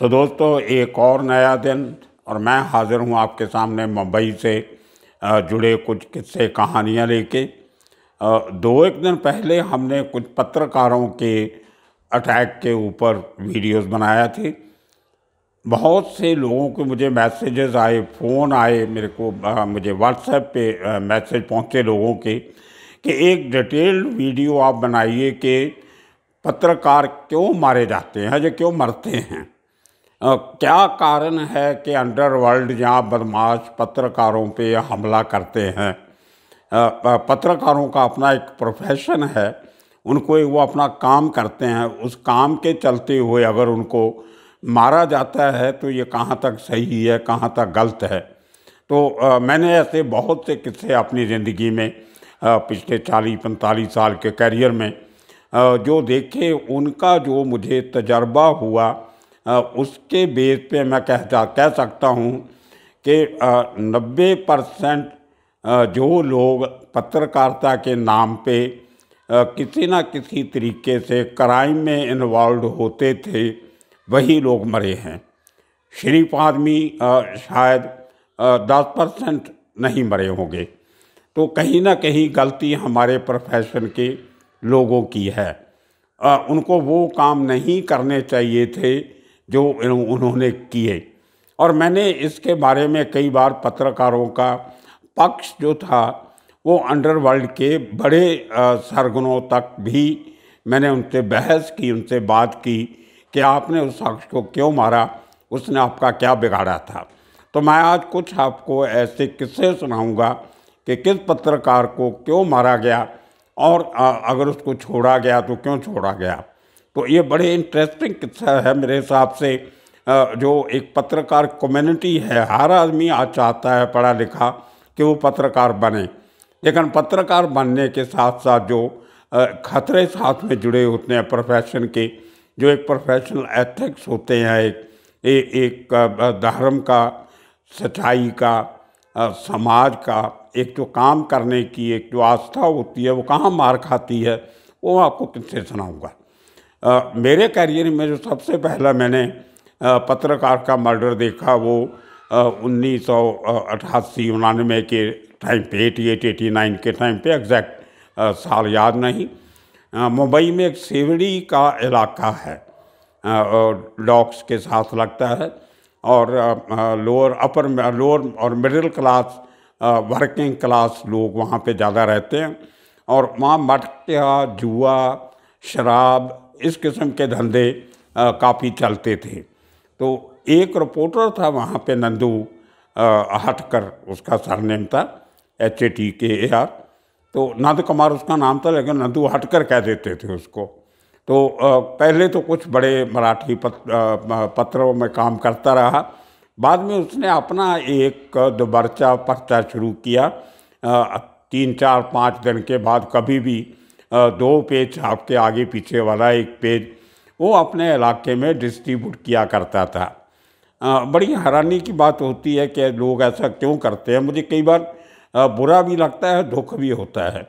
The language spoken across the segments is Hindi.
तो दोस्तों एक और नया दिन और मैं हाज़िर हूँ आपके सामने मुंबई से जुड़े कुछ किस्से कहानियाँ लेके दो एक दिन पहले हमने कुछ पत्रकारों के अटैक के ऊपर वीडियोस बनाया थे बहुत से लोगों के मुझे मैसेजेस आए फ़ोन आए मेरे को मुझे व्हाट्सएप पे मैसेज पहुँचे लोगों के कि एक डिटेल्ड वीडियो आप बनाइए कि पत्रकार क्यों मारे जाते हैं या क्यों मरते हैं क्या कारण है कि अंडरवर्ल्ड यहाँ बदमाश पत्रकारों पे हमला करते हैं पत्रकारों का अपना एक प्रोफेशन है उनको वो अपना काम करते हैं उस काम के चलते हुए अगर उनको मारा जाता है तो ये कहाँ तक सही है कहाँ तक गलत है तो आ, मैंने ऐसे बहुत से किस्से अपनी ज़िंदगी में आ, पिछले चालीस पैंतालीस साल के करियर में आ, जो देखे उनका जो मुझे तजर्बा हुआ उसके बेस पे मैं कहता कह सकता हूँ कि नब्बे परसेंट जो लोग पत्रकारिता के नाम पे किसी ना किसी तरीके से क्राइम में इन्वॉल्व होते थे वही लोग मरे हैं शरीफ आदमी शायद दस परसेंट नहीं मरे होंगे तो कहीं ना कहीं गलती हमारे प्रोफेशन के लोगों की है उनको वो काम नहीं करने चाहिए थे जो उन्होंने किए और मैंने इसके बारे में कई बार पत्रकारों का पक्ष जो था वो अंडरवर्ल्ड के बड़े सरगनों तक भी मैंने उनसे बहस की उनसे बात की कि आपने उस शख्स को क्यों मारा उसने आपका क्या बिगाड़ा था तो मैं आज कुछ आपको ऐसे किस्से सुनाऊंगा कि किस पत्रकार को क्यों मारा गया और अगर उसको छोड़ा गया तो क्यों छोड़ा गया तो ये बड़े इंटरेस्टिंग किस्सा है मेरे हिसाब से जो एक पत्रकार कम्युनिटी है हर आदमी आज चाहता है पढ़ा लिखा कि वो पत्रकार बने लेकिन पत्रकार बनने के साथ साथ जो खतरे साथ में जुड़े होते हैं प्रोफेशन के जो एक प्रोफेशनल एथिक्स होते हैं एक ए, एक धर्म का सच्चाई का समाज का एक जो काम करने की एक जो आस्था होती है वो कहाँ मार खाती है वो आपको किससे सुनाऊँगा आ, मेरे करियर में जो सबसे पहला मैंने आ, पत्रकार का मर्डर देखा वो उन्नीस सौ अठासी उनानवे के टाइम पे एटी एट एटी नाइन के टाइम पे एग्जैक्ट साल याद नहीं मुंबई में एक सेवड़ी का इलाका है डॉक्स के साथ लगता है और लोअर अपर लोअर और मिडिल क्लास वर्किंग क्लास लोग वहाँ पे ज़्यादा रहते हैं और वहाँ मटका जुआ शराब इस किस्म के धंधे काफ़ी चलते थे तो एक रिपोर्टर था वहाँ पे नंदू हटकर उसका सरनेम था एच ए टी के ए आर तो नंद कुमार उसका नाम था लेकिन नंदू हटकर कह देते थे उसको तो पहले तो कुछ बड़े मराठी पत, पत्रों में काम करता रहा बाद में उसने अपना एक दुबर्चा पर्चा शुरू किया तीन चार पाँच दिन के बाद कभी भी दो पेज आपके आगे पीछे वाला एक पेज वो अपने इलाके में डिस्ट्रीब्यूट किया करता था बड़ी हैरानी की बात होती है कि लोग ऐसा क्यों करते हैं मुझे कई बार बुरा भी लगता है दुख भी होता है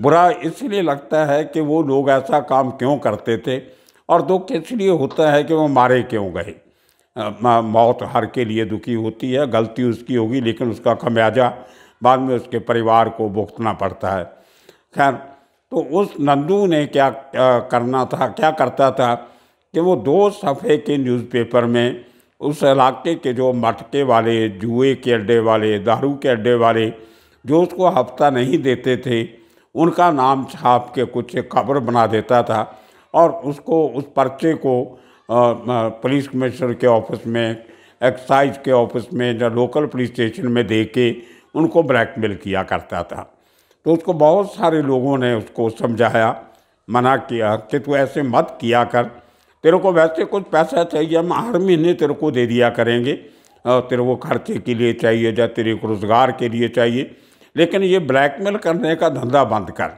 बुरा इसलिए लगता है कि वो लोग ऐसा काम क्यों करते थे और दुख इसलिए होता है कि वो मारे क्यों गए मौत हर के लिए दुखी होती है गलती उसकी होगी लेकिन उसका खमियाजा बाद में उसके परिवार को भुगतना पड़ता है खैर तो उस नंदू ने क्या करना था क्या करता था कि वो दो सफ़े के न्यूज़पेपर में उस इलाके के जो मटके वाले जुए के अड्डे वाले दारू के अड्डे वाले जो उसको हफ्ता नहीं देते थे उनका नाम छाप के कुछ खबर बना देता था और उसको उस पर्चे को पुलिस कमिश्नर के ऑफिस में एक्साइज के ऑफिस में या लोकल पुलिस स्टेशन में दे के उनको ब्लैकमेल किया करता था तो उसको बहुत सारे लोगों ने उसको समझाया मना किया कि तू ऐसे मत किया कर तेरे को वैसे कुछ पैसा चाहिए हम हर महीने तेरे को दे दिया करेंगे तेरे को खर्चे के लिए चाहिए या तेरे को रोज़गार के लिए चाहिए लेकिन ये ब्लैकमेल करने का धंधा बंद कर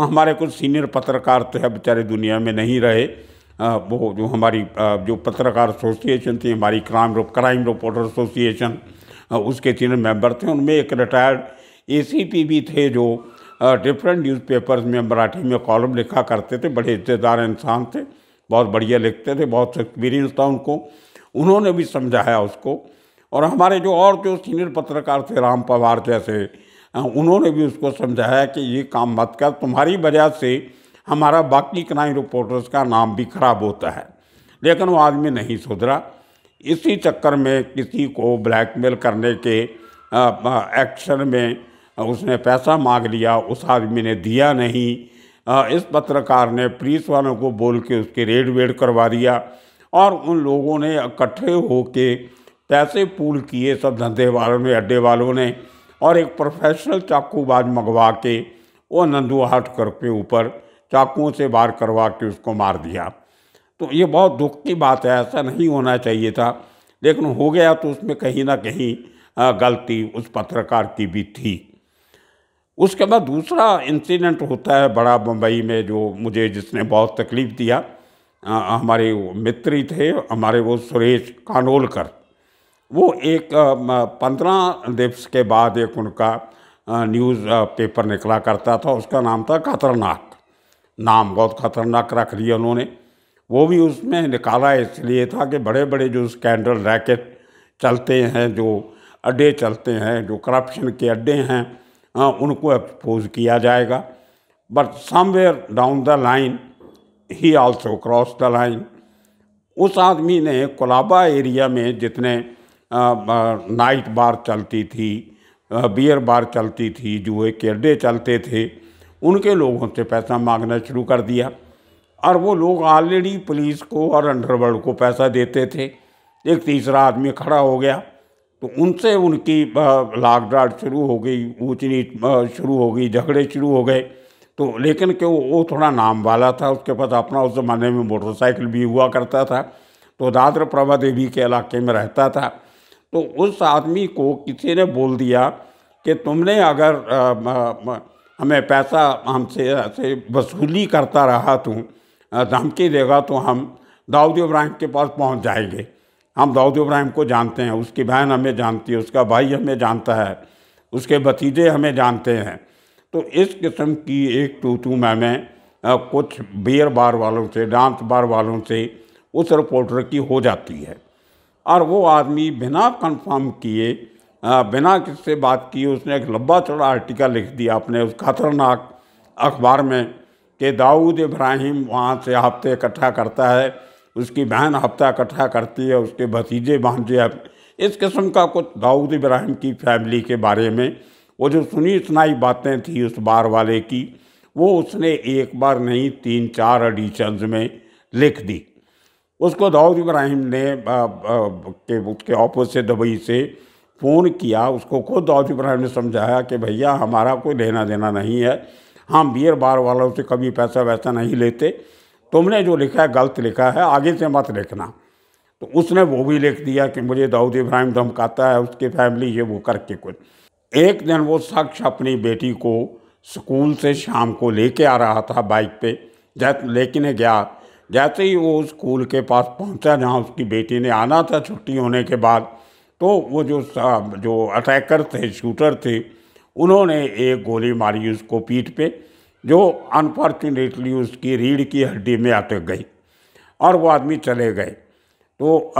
हमारे कुछ सीनियर पत्रकार तो है बेचारे दुनिया में नहीं रहे वो जो हमारी जो पत्रकार एसोसिएशन थी हमारी क्राइम क्राइम रिपोर्टर एसोसिएशन उसके तीन मेंबर थे उनमें एक रिटायर्ड ए भी थे जो डिफरेंट न्यूज़पेपर्स में मराठी में कॉलम लिखा करते थे बड़े इज्जतदार इंसान थे बहुत बढ़िया लिखते थे बहुत एक्सपीरियंस था उनको उन्होंने भी समझाया उसको और हमारे जो और जो सीनियर पत्रकार थे राम पवार जैसे उन्होंने भी उसको समझाया कि ये काम मत कर तुम्हारी वजह से हमारा बाकी क्राइम रिपोर्टर्स का नाम भी खराब होता है लेकिन वो आदमी नहीं सुधरा इसी चक्कर में किसी को ब्लैकमेल करने के एक्शन में उसने पैसा मांग लिया उस आदमी ने दिया नहीं इस पत्रकार ने पुलिस वालों को बोल के उसके रेड वेड करवा दिया और उन लोगों ने इकट्ठे होके पैसे पूल किए सब धंधे वालों ने अड्डे वालों ने और एक प्रोफेशनल चाकूबाज मंगवा के वो नंदू कर के ऊपर चाकुओं से बार करवा के उसको मार दिया तो ये बहुत दुख की बात है ऐसा नहीं होना चाहिए था लेकिन हो गया तो उसमें कहीं ना कहीं गलती उस पत्रकार की भी थी उसके बाद दूसरा इंसिडेंट होता है बड़ा मुंबई में जो मुझे जिसने बहुत तकलीफ़ दिया आ, हमारे मित्र थे हमारे वो सुरेश कानोलकर वो एक पंद्रह दिवस के बाद एक उनका न्यूज़ पेपर निकला करता था उसका नाम था खतरनाक नाम बहुत खतरनाक रख लिया उन्होंने वो भी उसमें निकाला इसलिए था कि बड़े बड़े जो स्कैंडल रैकेट चलते हैं जो अड्डे चलते हैं जो करप्शन के अड्डे हैं हाँ, उनको एक्सपोज किया जाएगा but somewhere down the line ही आल्सो क्रॉस द लाइन उस आदमी ने कोलाबा एरिया में जितने नाइट बार चलती थी बियर बार चलती थी जुए के अड्डे चलते थे उनके लोगों से पैसा मांगना शुरू कर दिया और वो लोग ऑलरेडी पुलिस को और अंडरवर्ल्ड को पैसा देते थे एक तीसरा आदमी खड़ा हो गया तो उनसे उनकी लाग डाट शुरू हो गई ऊँच नीच शुरू हो गई झगड़े शुरू हो गए तो लेकिन के वो, वो थोड़ा नाम वाला था उसके पास अपना उस ज़माने में मोटरसाइकिल भी हुआ करता था तो दादर प्रभा देवी के इलाके में रहता था तो उस आदमी को किसी ने बोल दिया कि तुमने अगर आ, आ, आ, हमें पैसा हमसे से वसूली करता रहा तू धमकी देगा तो हम दाऊदी इब्राहिम के पास पहुंच जाएंगे हम दाऊद इब्राहिम को जानते हैं उसकी बहन हमें जानती है उसका भाई हमें जानता है उसके भतीजे हमें जानते हैं तो इस किस्म की एक टू टू मैं कुछ बियर बार वालों से डांस बार वालों से उस रिपोर्टर की हो जाती है और वो आदमी बिना कंफर्म किए बिना किससे बात किए उसने एक लंबा चौड़ा आर्टिकल लिख दिया अपने उस खतरनाक अखबार में कि दाऊद इब्राहिम वहाँ से हफ्ते इकट्ठा करता है उसकी बहन हफ्ता इकट्ठा करती है उसके भतीजे भांजे इस किस्म का कुछ दाऊद इब्राहिम की फैमिली के बारे में वो जो सुनी सुनाई बातें थी उस बार वाले की वो उसने एक बार नहीं तीन चार एडिशंस में लिख दी उसको दाऊद इब्राहिम ने आ, आ, के उसके ऑफिस से दुबई से फ़ोन किया उसको खुद दाऊद इब्राहिम ने समझाया कि भैया हमारा कोई लेना देना नहीं है हम बियर बार वालों से कभी पैसा वैसा नहीं लेते तुमने जो लिखा है गलत लिखा है आगे से मत लिखना तो उसने वो भी लिख दिया कि मुझे दाऊद इब्राहिम धमकाता है उसकी फैमिली ये वो करके कुछ एक दिन वो शख्स अपनी बेटी को स्कूल से शाम को लेके आ रहा था बाइक पे जै लेकिन गया जैसे ही वो स्कूल के पास पहुंचा जहाँ उसकी बेटी ने आना था छुट्टी होने के बाद तो वो जो जो अटैकर थे शूटर थे उन्होंने एक गोली मारी उसको पीठ पे जो अनफॉर्चुनेटली उसकी रीढ़ की हड्डी में अटक गई और वो आदमी चले गए तो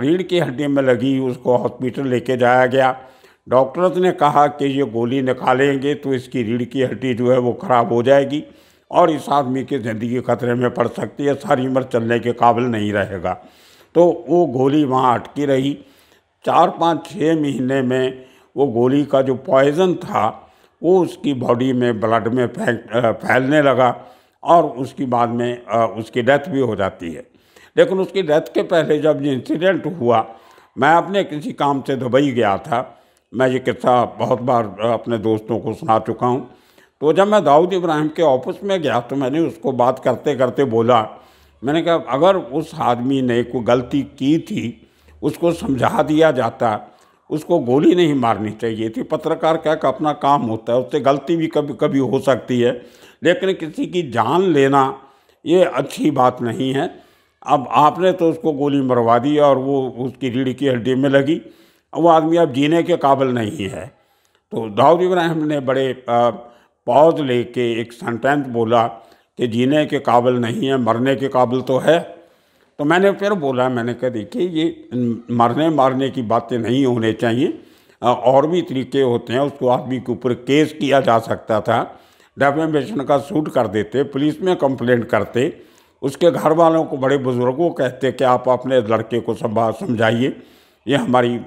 रीढ़ की हड्डी में लगी उसको हॉस्पिटल लेके जाया गया डॉक्टर्स ने कहा कि ये गोली निकालेंगे तो इसकी रीढ़ की हड्डी जो है वो ख़राब हो जाएगी और इस आदमी की ज़िंदगी खतरे में पड़ सकती है सारी उम्र चलने के काबिल नहीं रहेगा तो वो गोली वहाँ अटकी रही चार पाँच छः महीने में वो गोली का जो पॉइज़न था वो उसकी बॉडी में ब्लड में फैलने लगा और उसकी बाद में उसकी डेथ भी हो जाती है लेकिन उसकी डेथ के पहले जब ये इंसिडेंट हुआ मैं अपने किसी काम से दुबई गया था मैं ये किस्सा बहुत बार अपने दोस्तों को सुना चुका हूँ तो जब मैं दाऊद इब्राहिम के ऑफिस में गया तो मैंने उसको बात करते करते बोला मैंने कहा अगर उस आदमी ने कोई गलती की थी उसको समझा दिया जाता उसको गोली नहीं मारनी चाहिए थी पत्रकार क्या का अपना काम होता है उससे गलती भी कभी कभी हो सकती है लेकिन किसी की जान लेना ये अच्छी बात नहीं है अब आपने तो उसको गोली मरवा दी और वो उसकी रीढ़ की हड्डी में लगी वो आदमी अब जीने के काबिल नहीं है तो दाऊद इब्राहिम ने बड़े पौध लेके एक सेंटेंस बोला कि जीने के काबिल नहीं है मरने के काबिल तो है तो मैंने फिर बोला मैंने कहा देखिए ये मरने मारने की बातें नहीं होने चाहिए और भी तरीके होते हैं उसको आदमी के ऊपर केस किया जा सकता था डेफेमेशन का सूट कर देते पुलिस में कंप्लेंट करते उसके घर वालों को बड़े बुज़ुर्गों कहते कि आप अपने लड़के को समझाइए ये हमारी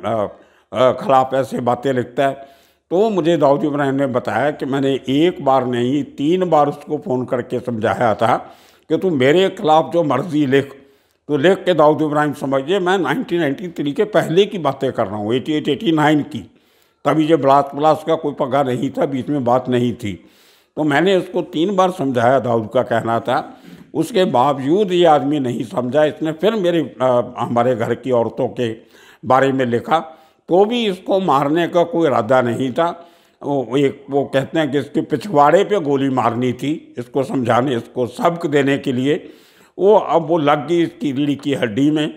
खिलाफ ऐसे बातें लिखता है तो मुझे दाऊद इब्राहिम ने बताया कि मैंने एक बार नहीं तीन बार उसको फ़ोन करके समझाया था कि तू मेरे खिलाफ़ जो मर्ज़ी लिख तो लेख के दाऊद इब्राहिम समझिए मैं 1993 के पहले की बातें कर रहा हूँ एटी एट एटी नाइन की तभी जब ब्लास्ट ब्लास्ट का कोई पगा नहीं था बीच में बात नहीं थी तो मैंने इसको तीन बार समझाया दाऊद का कहना था उसके बावजूद ये आदमी नहीं समझा इसने फिर मेरे हमारे घर की औरतों के बारे में लिखा तो भी इसको मारने का कोई इरादा नहीं था वो एक वो कहते हैं कि इसके पिछवाड़े पे गोली मारनी थी इसको समझाने इसको सबक देने के लिए वो अब वो लग गई इडली की हड्डी में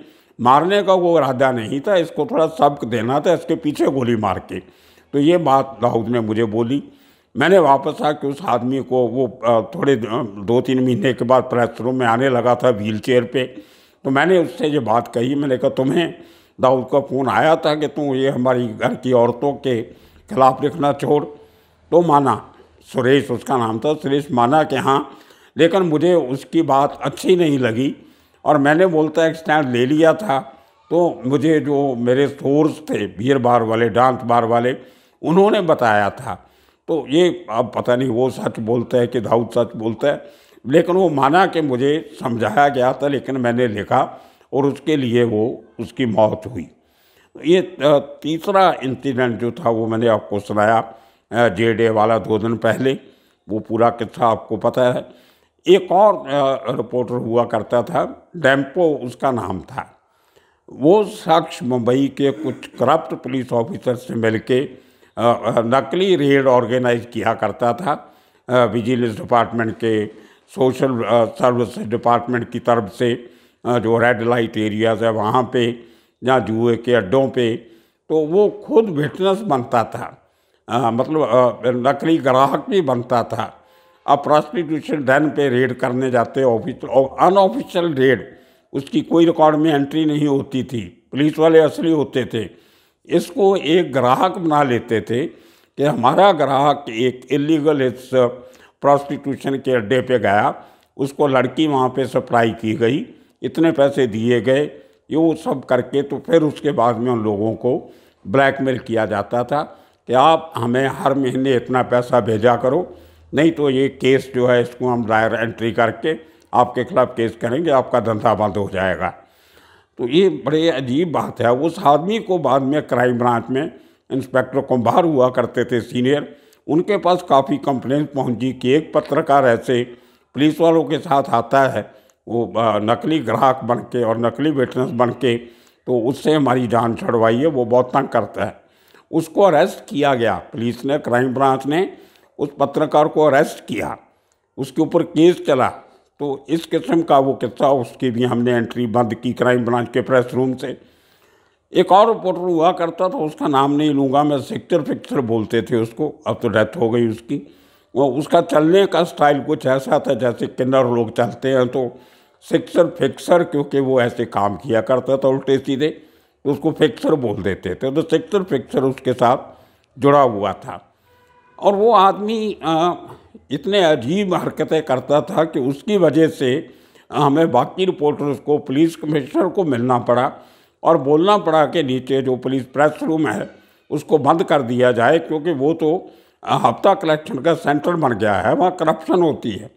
मारने का वो इरादा नहीं था इसको थोड़ा सबक देना था इसके पीछे गोली मार के तो ये बात दाऊद ने मुझे बोली मैंने वापस आके उस आदमी को वो थोड़े दो तीन महीने के बाद प्रेस रूम में आने लगा था व्हील चेयर पर तो मैंने उससे ये बात कही मैंने कहा तुम्हें दाऊद का फ़ोन आया था कि तुम ये हमारी घर की औरतों के खिलाफ लिखना छोड़ तो माना सुरेश उसका नाम था सुरेश माना कि हाँ लेकिन मुझे उसकी बात अच्छी नहीं लगी और मैंने बोलता एक स्टैंड ले लिया था तो मुझे जो मेरे सोर्स थे बियर बार वाले डांस बार वाले उन्होंने बताया था तो ये अब पता नहीं वो सच बोलता है कि दाऊद सच बोलता है लेकिन वो माना कि मुझे समझाया गया था लेकिन मैंने लिखा और उसके लिए वो उसकी मौत हुई ये तीसरा इंसिडेंट जो था वो मैंने आपको सुनाया जे डे वाला दो दिन पहले वो पूरा किस्सा आपको पता है एक और रिपोर्टर हुआ करता था डैम्पो उसका नाम था वो शख्स मुंबई के कुछ करप्ट पुलिस ऑफिसर से मिलके नकली रेड ऑर्गेनाइज किया करता था विजिलेंस डिपार्टमेंट के सोशल सर्विस डिपार्टमेंट की तरफ से जो रेड लाइट एरियाज है वहाँ पे या जुए के अड्डों पे तो वो खुद विटनेस बनता था मतलब नकली ग्राहक भी बनता था आप प्रॉस्टिट्यूशन धन पे रेड करने जाते ऑफिस अनऑफिशियल रेड उसकी कोई रिकॉर्ड में एंट्री नहीं होती थी पुलिस वाले असली होते थे इसको एक ग्राहक बना लेते थे कि हमारा ग्राहक एक इलीगल इस प्रॉस्टिट्यूशन के अड्डे पे गया उसको लड़की वहाँ पे सप्लाई की गई इतने पैसे दिए गए ये वो सब करके तो फिर उसके बाद में उन लोगों को ब्लैकमेल किया जाता था कि आप हमें हर महीने इतना पैसा भेजा करो नहीं तो ये केस जो है इसको हम दायर एंट्री करके आपके खिलाफ केस करेंगे आपका धंधा बंद हो जाएगा तो ये बड़े अजीब बात है उस आदमी को बाद में क्राइम ब्रांच में इंस्पेक्टर कुंभार हुआ करते थे सीनियर उनके पास काफ़ी कंप्लेन पहुंची कि एक पत्रकार ऐसे पुलिस वालों के साथ आता है वो नकली ग्राहक बन के और नकली विटनेस बन के तो उससे हमारी जान छड़वाई है वो बहुत तंग करता है उसको अरेस्ट किया गया पुलिस ने क्राइम ब्रांच ने उस पत्रकार को अरेस्ट किया उसके ऊपर केस चला तो इस किस्म का वो किस्सा उसकी भी हमने एंट्री बंद की क्राइम ब्रांच के प्रेस रूम से एक और रिपोर्टर हुआ करता था उसका नाम नहीं लूँगा मैं सेक्टर फिक्सर बोलते थे उसको अब तो डेथ हो गई उसकी वो उसका चलने का स्टाइल कुछ ऐसा था जैसे किन्नर लोग चलते हैं तो सिक्सर फिक्सर क्योंकि वो ऐसे काम किया करता था उल्टे सीधे तो उसको फिक्सर बोल देते थे तो सिक्सर फिक्सर उसके साथ जुड़ा हुआ था और वो आदमी इतने अजीब हरकतें करता था कि उसकी वजह से हमें बाकी रिपोर्टर्स को पुलिस कमिश्नर को मिलना पड़ा और बोलना पड़ा कि नीचे जो पुलिस प्रेस रूम है उसको बंद कर दिया जाए क्योंकि वो तो हफ्ता कलेक्शन का सेंटर बन गया है वहाँ करप्शन होती है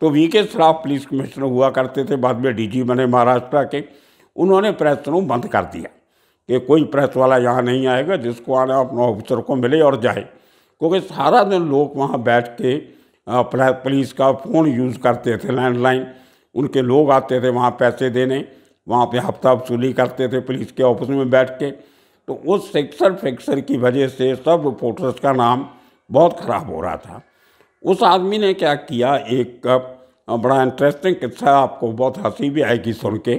तो वी के श्राफ पुलिस कमिश्नर हुआ करते थे बाद में डीजी बने महाराष्ट्र के उन्होंने प्रेस रूम बंद कर दिया कि कोई प्रेस वाला यहाँ नहीं आएगा जिसको आना अपने ऑफिसर को मिले और जाए क्योंकि सारा दिन लोग वहाँ बैठ के पुलिस का फ़ोन यूज़ करते थे लैंडलाइन उनके लोग आते थे वहाँ पैसे देने वहाँ पे हफ्ता वसूली करते थे पुलिस के ऑफिस में बैठ के तो उस सेक्सर फ्रैक्चर की वजह से सब रिपोर्टर्स का नाम बहुत ख़राब हो रहा था उस आदमी ने क्या किया एक बड़ा इंटरेस्टिंग किस्सा आपको बहुत हंसी भी आएगी सुन के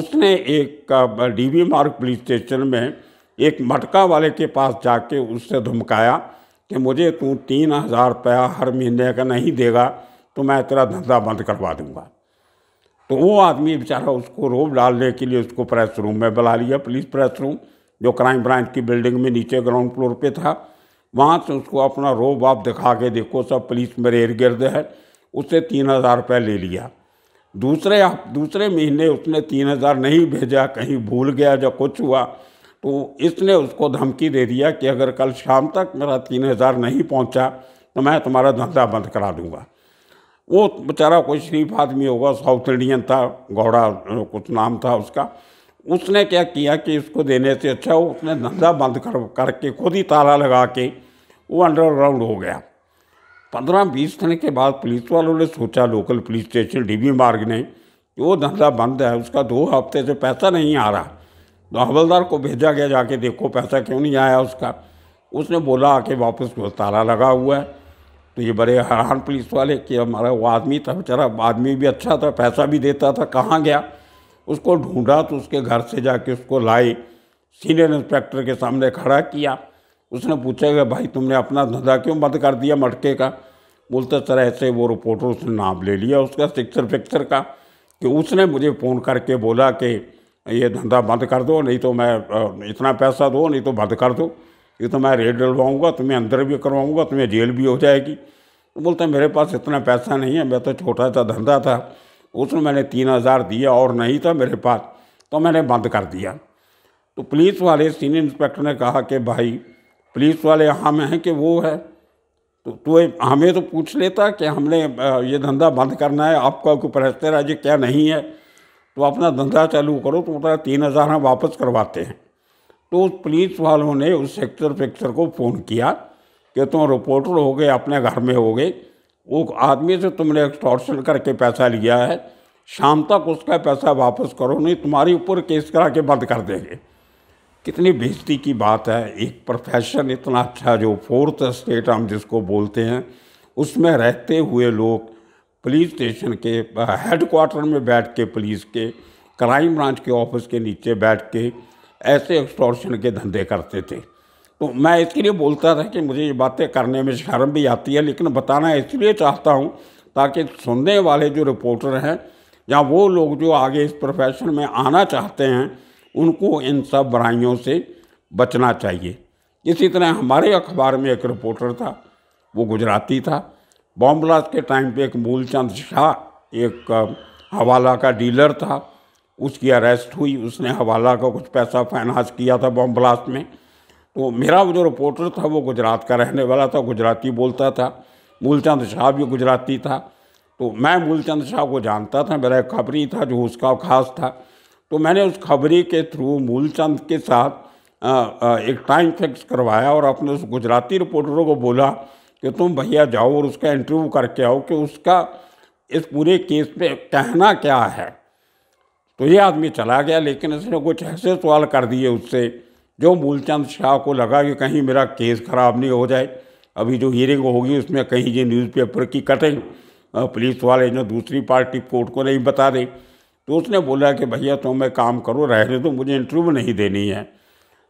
उसने एक डीवी मार्ग पुलिस स्टेशन में एक मटका वाले के पास जाके उससे धमकाया कि मुझे तू तीन हज़ार रुपया हर महीने का नहीं देगा तो मैं तेरा धंधा बंद करवा दूंगा तो वो आदमी बेचारा उसको रोब डालने के लिए उसको प्रेस रूम में बुला लिया पुलिस प्रेस रूम जो क्राइम ब्रांच की बिल्डिंग में नीचे ग्राउंड फ्लोर पे था वहाँ से उसको अपना रोब आप दिखा के देखो सब पुलिस मेरे इर्द गिर्द है उससे तीन हज़ार रुपये ले लिया दूसरे आप दूसरे महीने उसने तीन हज़ार नहीं भेजा कहीं भूल गया जो कुछ हुआ तो इसने उसको धमकी दे दिया कि अगर कल शाम तक मेरा तीन हज़ार नहीं पहुंचा तो मैं तुम्हारा धंधा बंद करा दूंगा वो बेचारा कोई शरीफ आदमी होगा साउथ इंडियन था गौड़ा कुछ नाम था उसका उसने क्या किया कि इसको देने से अच्छा हो उसने धंधा बंद कर करके खुद ही ताला लगा के वो अंडरग्राउंड हो गया पंद्रह बीस दिन के बाद पुलिस वालों ने सोचा लोकल पुलिस स्टेशन डीबी मार्ग ने कि वो धंधा बंद है उसका दो हफ्ते से पैसा नहीं आ रहा तो हवलदार को भेजा गया जाके देखो पैसा क्यों नहीं आया उसका उसने बोला आके वापस वो ताला लगा हुआ है तो ये बड़े हैरान पुलिस वाले कि हमारा वो आदमी था बेचारा आदमी भी अच्छा था पैसा भी देता था कहाँ गया उसको ढूंढा तो उसके घर से जाके उसको लाए सीनियर इंस्पेक्टर के सामने खड़ा किया उसने पूछा कि भाई तुमने अपना धंधा क्यों बंद कर दिया मटके का बोलते सर ऐसे वो रिपोर्टर उसने नाम ले लिया उसका सिक्सर फिक्सर का कि उसने मुझे फ़ोन करके बोला कि ये धंधा बंद कर दो नहीं तो मैं इतना पैसा दो नहीं तो बंद कर दो ये तो मैं रेड डलवाऊँगा तुम्हें अंदर भी करवाऊँगा तुम्हें जेल भी हो जाएगी तो बोलता मेरे पास इतना पैसा नहीं है मैं तो छोटा सा धंधा था उसमें मैंने तीन हज़ार दिया और नहीं था मेरे पास तो मैंने बंद कर दिया तो पुलिस वाले सीनियर इंस्पेक्टर ने कहा कि भाई पुलिस वाले हम हैं कि वो है तो तू हमें तो पूछ लेता कि हमने ये धंधा बंद करना है आपका कोई प्रश्न है जी क्या नहीं है तो अपना धंधा चालू करो तो बता तीन हज़ार हम वापस करवाते हैं तो उस पुलिस वालों ने उस सेक्टर फेक्टर को फ़ोन किया कि तुम रिपोर्टर हो गए अपने घर में हो गए वो आदमी से तुमने एक्सटॉर्शन करके पैसा लिया है शाम तक उसका पैसा वापस करो नहीं तुम्हारे ऊपर केस करा के बंद कर देंगे कितनी बेजती की बात है एक प्रोफेशन इतना अच्छा जो फोर्थ स्टेट हम जिसको बोलते हैं उसमें रहते हुए लोग पुलिस स्टेशन के हेडकोार्टर में बैठ के पुलिस के क्राइम ब्रांच के ऑफिस के नीचे बैठ के ऐसे एक्सटॉर्शन के धंधे करते थे तो मैं इसके लिए बोलता था कि मुझे ये बातें करने में शर्म भी आती है लेकिन बताना इसलिए चाहता हूँ ताकि सुनने वाले जो रिपोर्टर हैं या वो लोग जो आगे इस प्रोफेशन में आना चाहते हैं उनको इन सब बुराइयों से बचना चाहिए इसी तरह हमारे अखबार में एक रिपोर्टर था वो गुजराती था ब्लास्ट के टाइम पे एक मूलचंद शाह एक हवाला का डीलर था उसकी अरेस्ट हुई उसने हवाला का कुछ पैसा फाइनेंस किया था बॉम्ब ब्लास्ट में तो मेरा जो रिपोर्टर था वो गुजरात का रहने वाला था गुजराती बोलता था मूलचंद शाह भी गुजराती था तो मैं मूलचंद शाह को जानता था मेरा एक खबरी था जो उसका खास था तो मैंने उस खबरी के थ्रू मूलचंद के साथ एक टाइम फिक्स करवाया और अपने उस गुजराती रिपोर्टरों को बोला कि तुम भैया जाओ और उसका इंटरव्यू करके आओ कि उसका इस पूरे केस में कहना क्या है तो ये आदमी चला गया लेकिन इसने कुछ ऐसे सवाल कर दिए उससे जो मूलचंद शाह को लगा कि कहीं मेरा केस खराब नहीं हो जाए अभी जो हियरिंग होगी उसमें कहीं ये न्यूज़पेपर की कटिंग पुलिस वाले जो दूसरी पार्टी कोर्ट को नहीं बता दें तो उसने बोला कि भैया तुम तो मैं काम करो रहने तो मुझे इंटरव्यू नहीं देनी है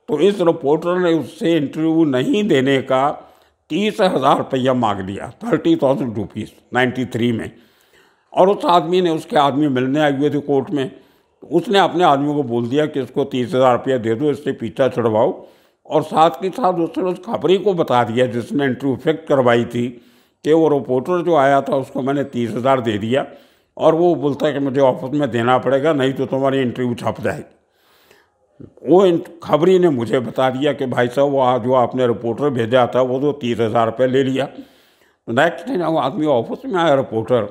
तो इस रिपोर्टर ने उससे इंटरव्यू नहीं देने का तीस हज़ार रुपया मांग लिया thirty thousand rupees ninety three में और उस आदमी ने उसके आदमी मिलने आए हुए थे कोर्ट में तो उसने अपने आदमी को बोल दिया कि इसको तीस हज़ार रुपया दे दो इससे पीछा छुड़वाओ और साथ के साथ उसने उस खबरी को बता दिया जिसने इंटरव्यू फेक्ट करवाई थी कि वो रिपोर्टर जो आया था उसको मैंने तीस हज़ार दे दिया और वो बोलता है कि मुझे ऑफिस में देना पड़ेगा नहीं तो तुम्हारी इंटरव्यू छप जाएगी वो इन खबरी ने मुझे बता दिया कि भाई साहब वो जो आपने रिपोर्टर भेजा था वो तो तीस हज़ार रुपये ले लिया नेक्स्ट दिन वो आदमी ऑफिस में आया रिपोर्टर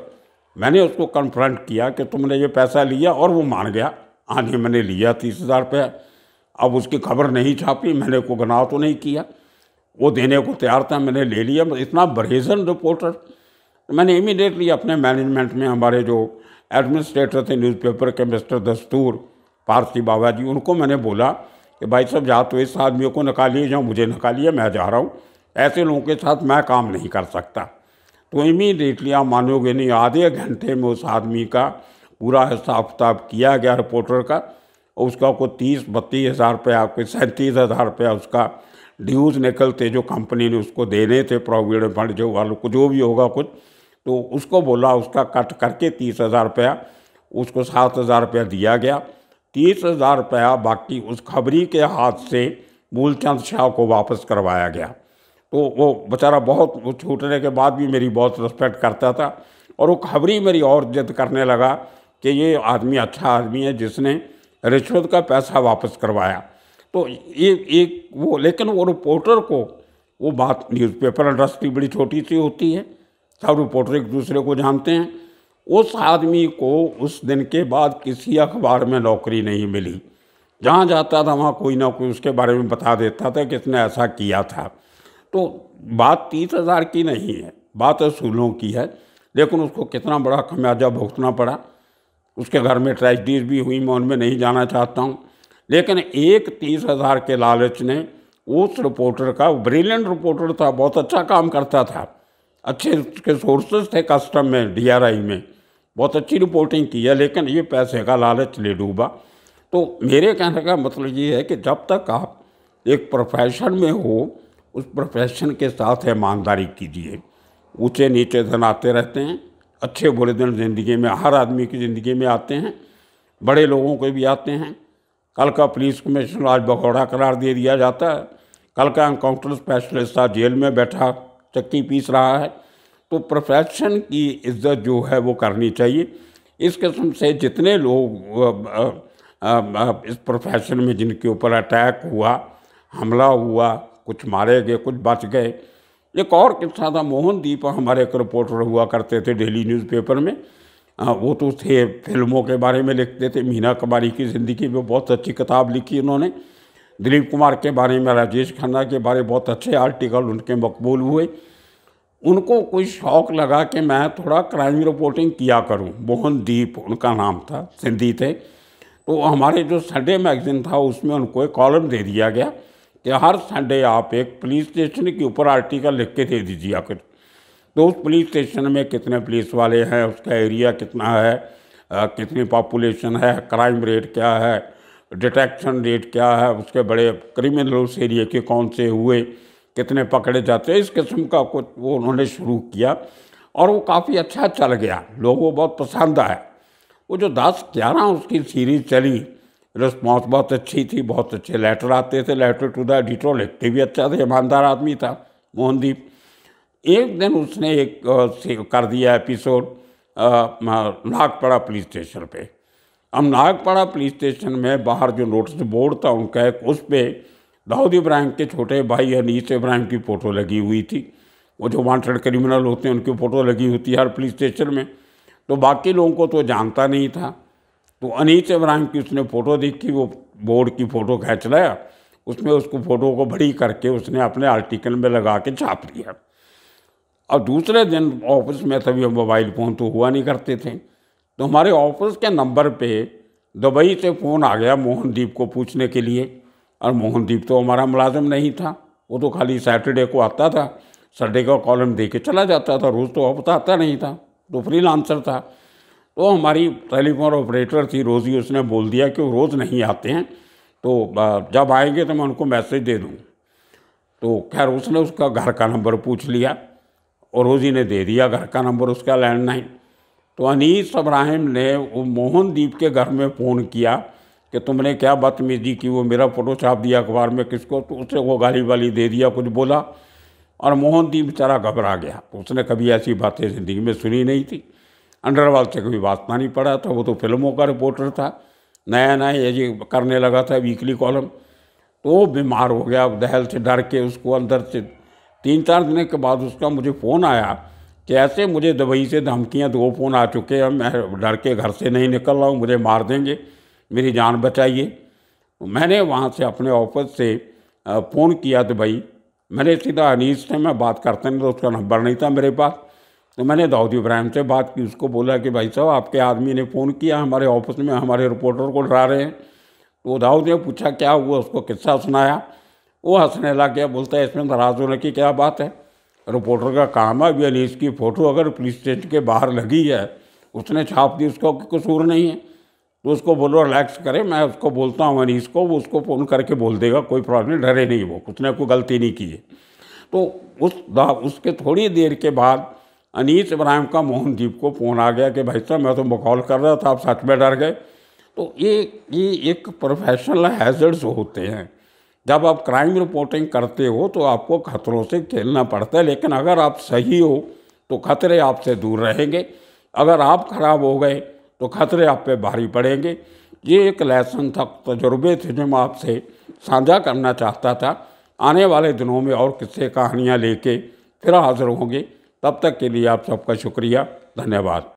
मैंने उसको कन्फ्रंट किया कि तुमने ये पैसा लिया और वो मान गया हाँ जी मैंने लिया तीस हज़ार रुपये अब उसकी खबर नहीं छापी मैंने को गनाह तो नहीं किया वो देने को तैयार था मैंने ले लिया इतना बरेजन रिपोर्टर मैंने इमीडिएटली अपने मैनेजमेंट में हमारे जो एडमिनिस्ट्रेटर थे न्यूज़पेपर के मिस्टर दस्तूर पारसी बाबा जी उनको मैंने बोला कि भाई साहब या तो इस आदमी को निकालिए जाओ मुझे निकालिए मैं जा रहा हूँ ऐसे लोगों के साथ मैं काम नहीं कर सकता तो इमीडिएटली आप मानोगे नहीं आधे घंटे में उस आदमी का पूरा हिसाब किताब किया गया रिपोर्टर का उसका को तीस बत्तीस हज़ार रुपया कोई सैंतीस हज़ार रुपया उसका ड्यूज निकलते जो कंपनी ने उसको देने थे प्रोविडेंट फंड जो वालों को जो भी होगा कुछ तो उसको बोला उसका कट करके तीस हज़ार रुपया उसको सात हज़ार रुपया दिया गया तीस हज़ार रुपया बाकी उस खबरी के हाथ से मूलचंद शाह को वापस करवाया गया तो वो बेचारा बहुत वो छूटने के बाद भी मेरी बहुत रिस्पेक्ट करता था और वो खबरी मेरी और जिद करने लगा कि ये आदमी अच्छा आदमी है जिसने रिश्वत का पैसा वापस करवाया तो ये एक वो लेकिन वो रिपोर्टर को वो बात न्यूज़पेपर इंडस्ट्री बड़ी छोटी सी होती है सब रिपोर्टर एक दूसरे को जानते हैं उस आदमी को उस दिन के बाद किसी अखबार में नौकरी नहीं मिली जहाँ जाता था वहाँ कोई ना कोई उसके बारे में बता देता था कि इसने ऐसा किया था तो बात तीस हज़ार की नहीं है बात असूलों की है लेकिन उसको कितना बड़ा खमियाजा भुगतना पड़ा उसके घर में ट्रेजडीज भी हुई मैं उनमें नहीं जाना चाहता हूँ लेकिन एक तीस हज़ार के लालच ने उस रिपोर्टर का ब्रिलियंट रिपोर्टर था बहुत अच्छा काम करता था अच्छे उसके सोर्सेज थे कस्टम में डीआरआई में बहुत अच्छी रिपोर्टिंग की है लेकिन ये पैसे का लालच ले डूबा तो मेरे कहने का मतलब ये है कि जब तक आप एक प्रोफेशन में हो उस प्रोफेशन के साथ ईमानदारी कीजिए ऊँचे नीचे दिन आते रहते हैं अच्छे बुरे दिन ज़िंदगी में हर आदमी की ज़िंदगी में आते हैं बड़े लोगों के भी आते हैं कल का पुलिस कमिश्नर आज भगौड़ा करार दे दिया जाता है कल का इंकाउंटर स्पेशलिस्ट आज जेल में बैठा चक्की पीस रहा है तो प्रोफेशन की इज्जत जो है वो करनी चाहिए इस किस्म से जितने लोग इस प्रोफेशन में जिनके ऊपर अटैक हुआ हमला हुआ कुछ मारे गए कुछ बच गए एक और किस्सा था मोहनदीप हमारे एक रिपोर्टर हुआ करते थे डेली न्यूज़पेपर में आ, वो तो थे फिल्मों के बारे में लिखते थे मीना कुमारी की ज़िंदगी में बहुत अच्छी किताब लिखी उन्होंने दिलीप कुमार के बारे में राजेश खन्ना के बारे में बहुत अच्छे आर्टिकल उनके मकबूल हुए उनको कोई शौक लगा कि मैं थोड़ा क्राइम रिपोर्टिंग किया करूं मोहन दीप उनका नाम था सिंधी थे तो हमारे जो संडे मैगजीन था उसमें उनको एक कॉलम दे दिया गया कि हर संडे आप एक पुलिस स्टेशन के ऊपर आर्टिकल लिख के दे दीजिए आकर तो उस पुलिस स्टेशन में कितने पुलिस वाले हैं उसका एरिया कितना है आ, कितनी पॉपुलेशन है क्राइम रेट क्या है डिटेक्शन रेट क्या है उसके बड़े क्रिमिनल उस के कौन से हुए कितने पकड़े जाते हैं इस किस्म का कुछ वो उन्होंने शुरू किया और वो काफ़ी अच्छा चल गया लोगों को बहुत पसंद आया वो जो दस ग्यारह उसकी सीरीज चली रिस्पॉन्स बहुत अच्छी थी बहुत अच्छे लेटर आते थे लेटर टू द एडिटर लिखते भी अच्छा थे ईमानदार आदमी था मोहनदीप एक दिन उसने एक कर दिया एपिसोड नागपड़ा पुलिस स्टेशन पे हम नागपड़ा पुलिस स्टेशन में बाहर जो नोटिस बोर्ड था उनका एक उस पर दाऊद इब्राहिम के छोटे भाई अनीस इब्राहिम की फ़ोटो लगी हुई थी वो जो वांटेड क्रिमिनल होते हैं उनकी फ़ोटो लगी होती है हर पुलिस स्टेशन में तो बाकी लोगों को तो जानता नहीं था तो अनीस इब्राहिम की उसने फ़ोटो देखी वो बोर्ड की फ़ोटो खींच लाया उसमें उसको फ़ोटो को बड़ी करके उसने अपने आर्टिकल में लगा के छाप लिया और दूसरे दिन ऑफिस में तभी मोबाइल फ़ोन तो हुआ नहीं करते थे तो हमारे ऑफिस के नंबर पे दुबई से फ़ोन आ गया मोहनदीप को पूछने के लिए और मोहनदीप तो हमारा मुलाजिम नहीं था वो तो खाली सैटरडे को आता था संडे का कॉलम दे के चला जाता था रोज़ तो वह आता नहीं था तो फ्री लांसर था तो हमारी टेलीफोन ऑपरेटर थी रोज़ी उसने बोल दिया कि वो रोज़ नहीं आते हैं तो जब आएंगे तो मैं उनको मैसेज दे दूँ तो खैर उसने उसका घर का नंबर पूछ लिया और रोज़ी ने दे दिया घर का नंबर उसका लैंडलाइन तो अनीस अब्राहिम ने वो मोहनदीप के घर में फ़ोन किया कि तुमने क्या बदतमीजी की वो मेरा फोटो छाप दिया अखबार में किसको तो उसे वो गाली वाली दे दिया कुछ बोला और मोहनदीप बेचारा घबरा गया तो उसने कभी ऐसी बातें ज़िंदगी में सुनी नहीं थी अंडरवाल से कभी वास्ता नहीं पड़ा था वो तो फिल्मों का रिपोर्टर था नया नया ये करने लगा था वीकली कॉलम तो वो बीमार हो गया दहल से डर के उसको अंदर से तीन चार दिन के बाद उसका मुझे फ़ोन आया कि ऐसे मुझे दुबई से धमकियाँ दो फ़ोन आ चुके हैं मैं डर के घर से नहीं निकल रहा हूँ मुझे मार देंगे मेरी जान बचाइए मैंने वहाँ से अपने ऑफिस से फ़ोन किया तो भाई मैंने सीधा अनीस से मैं बात करते नहीं तो उसका नंबर नहीं था मेरे पास तो मैंने दाऊद इब्राहिम से बात की उसको बोला कि भाई साहब आपके आदमी ने फ़ोन किया हमारे ऑफिस में हमारे रिपोर्टर को डरा रहे हैं तो वो दाऊद ने पूछा क्या हुआ उसको किस्सा सुनाया वो हंसने लग गया बोलता है इसमें नाराज़ होने की क्या बात है रिपोर्टर का काम है अभी अनीस की फ़ोटो अगर पुलिस स्टेशन के बाहर लगी है उसने छाप दी उसका कसूर नहीं है तो उसको बोलो रिलैक्स करे मैं उसको बोलता हूँ अनीस को वो उसको फ़ोन करके बोल देगा कोई प्रॉब्लम डरे नहीं वो उसने कोई गलती नहीं की है तो उस उसके थोड़ी देर के बाद अनीस इब्राहिम का मोहनदीप को फ़ोन आ गया कि भाई साहब मैं तो बकौल कर रहा था आप सच में डर गए तो ये ये एक प्रोफेशनल हैजर्ड्स होते हैं जब आप क्राइम रिपोर्टिंग करते हो तो आपको खतरों से खेलना पड़ता है लेकिन अगर आप सही हो तो खतरे आपसे दूर रहेंगे अगर आप खराब हो गए तो खतरे आप पे भारी पड़ेंगे ये एक लेसन था तजुर्बे थे जो मैं आपसे साझा करना चाहता था आने वाले दिनों में और किस्से कहानियाँ लेके फिर हाजिर होंगे तब तक के लिए आप सबका शुक्रिया धन्यवाद